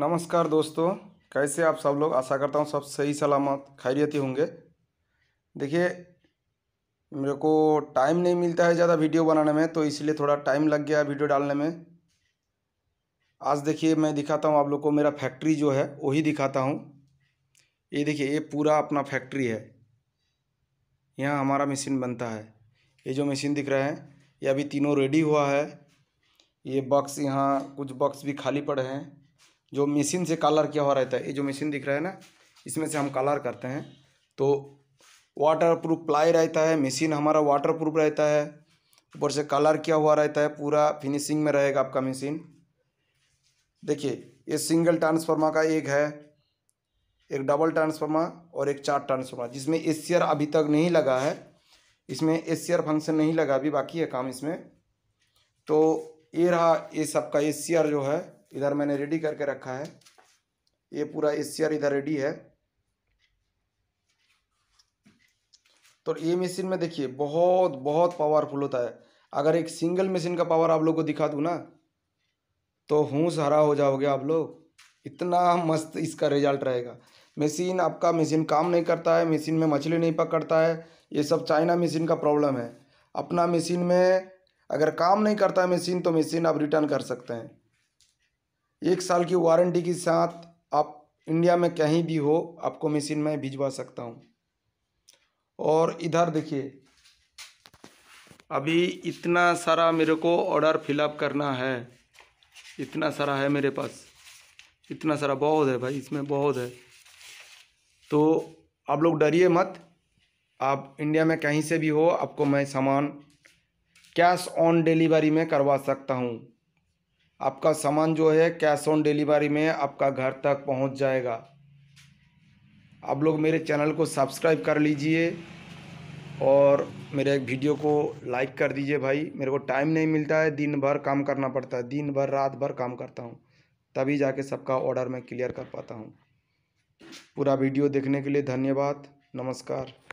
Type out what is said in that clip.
नमस्कार दोस्तों कैसे आप सब लोग आशा करता हूँ सब सही सलामत ही होंगे देखिए मेरे को टाइम नहीं मिलता है ज़्यादा वीडियो बनाने में तो इसलिए थोड़ा टाइम लग गया वीडियो डालने में आज देखिए मैं दिखाता हूँ आप लोग को मेरा फैक्ट्री जो है वही दिखाता हूँ ये देखिए ये पूरा अपना फैक्ट्री है यहाँ हमारा मशीन बनता है ये जो मशीन दिख रहा है ये अभी तीनों रेडी हुआ है ये बक्स यहाँ कुछ बक्स भी खाली पड़े हैं जो मशीन से कलर किया हुआ रहता है ये जो मशीन दिख रहा है ना इसमें से हम कलर करते हैं तो वाटर प्रूफ प्लाई रहता है मशीन हमारा वाटर प्रूफ रहता है ऊपर से कलर किया हुआ रहता है पूरा फिनिशिंग में रहेगा आपका मशीन देखिए ये सिंगल ट्रांसफार्मर का एक है एक डबल ट्रांसफार्मर और एक चार ट्रांसफार्मर जिसमें एसीआर अभी तक नहीं लगा है इसमें एसीआर फंक्शन नहीं लगा अभी बाकी है काम इसमें तो ये रहा ये सबका एसीआर जो है इधर मैंने रेडी करके रखा है ये पूरा एसियर इधर रेडी है तो ये मशीन में देखिए बहुत बहुत पावरफुल होता है अगर एक सिंगल मशीन का पावर आप लोग को दिखा दूँ ना तो हूँ हरा हो जाओगे आप लोग इतना मस्त इसका रिजल्ट रहेगा मशीन आपका मशीन काम नहीं करता है मशीन में मछली नहीं पकड़ता है ये सब चाइना मशीन का प्रॉब्लम है अपना मशीन में अगर काम नहीं करता है मशीन तो मशीन आप रिटर्न कर सकते हैं एक साल की वारंटी के साथ आप इंडिया में कहीं भी हो आपको मशीन में भिजवा सकता हूँ और इधर देखिए अभी इतना सारा मेरे को ऑर्डर फिलअप करना है इतना सारा है मेरे पास इतना सारा बहुत है भाई इसमें बहुत है तो आप लोग डरिए मत आप इंडिया में कहीं से भी हो आपको मैं सामान कैश ऑन डिलीवरी में करवा सकता हूँ आपका सामान जो है कैश ऑन डिलीवरी में आपका घर तक पहुंच जाएगा आप लोग मेरे चैनल को सब्सक्राइब कर लीजिए और मेरे एक वीडियो को लाइक कर दीजिए भाई मेरे को टाइम नहीं मिलता है दिन भर काम करना पड़ता है दिन भर रात भर काम करता हूँ तभी जाके सबका ऑर्डर मैं क्लियर कर पाता हूँ पूरा वीडियो देखने के लिए धन्यवाद नमस्कार